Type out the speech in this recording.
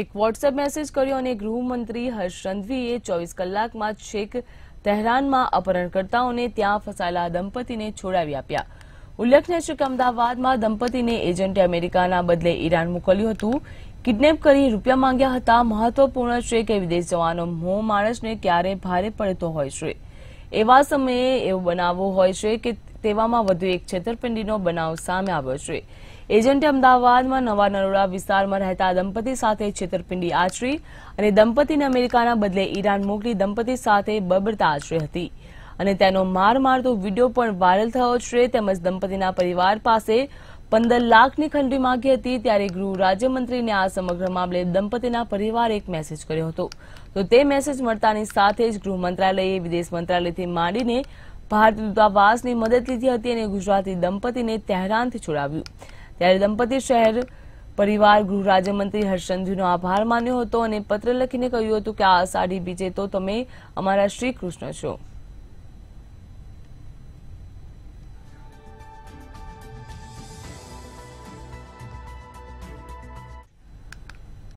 એક WhatsApp message કર્યો અને ગૃહમંત્રી હર્ષ સંઘવીએ ચોવીસ કલાકમાં છેક તહેરાનમાં અપહરણકર્તાઓને ત્યાં ફસાયેલા દંપતીને છોડાવી આપ્યા ઉલ્લેખનીય છે કે અમદાવાદમાં દંપતીને એજન્ટે અમેરિકાના બદલે ઈરાન મોકલ્યું હતું કિડનેપ કરી રૂપિયા માંગ્યા હતા મહત્વપૂર્ણ છે કે વિદેશ જવાનો મોહ માણસને ક્યારે ભારે પડતો હોય છે એવા સમયે એવો બનાવો હોય છે કે તેવામાં વધુ એક છેતરપિંડીનો બનાવ સામે આવ્યો છે એજન્ટે અમદાવાદમાં નવા નરોડા વિસ્તારમાં રહેતા દંપતી સાથે છેતરપિંડી આચરી અને દંપતીને અમેરિકાના બદલે ઈરાન મોકલી દંપતી સાથે બબડતા આચરી હતી અને તેનો માર મારતો વિડીયો પણ વાયરલ થયો છે તેમજ દંપતીના પરિવાર પાસે પંદર લાખની ખંડી માગી હતી ત્યારે ગૃહ રાજ્યમંત્રીને આ સમગ્ર મામલે દંપતીના પરિવારે એક મેસેજ કર્યો હતો તો તે મેસેજ મળતાની સાથે જ ગૃહ મંત્રાલયે વિદેશ મંત્રાલયથી માંડીને ભારતીય દૂતાવાસની મદદ લીધી હતી અને ગુજરાતી દંપતીને તહેરાનથી છોડાવ્યું ત્યારે દંપતી શહેર પરિવાર ગૃહ રાજ્યમંત્રી હર્ષચંદ્રનો આભાર માન્યો હતો અને પત્ર લખીને કહ્યું હતું કે આ અષાઢી બીજે તો તમે અમારા શ્રી કૃષ્ણ છો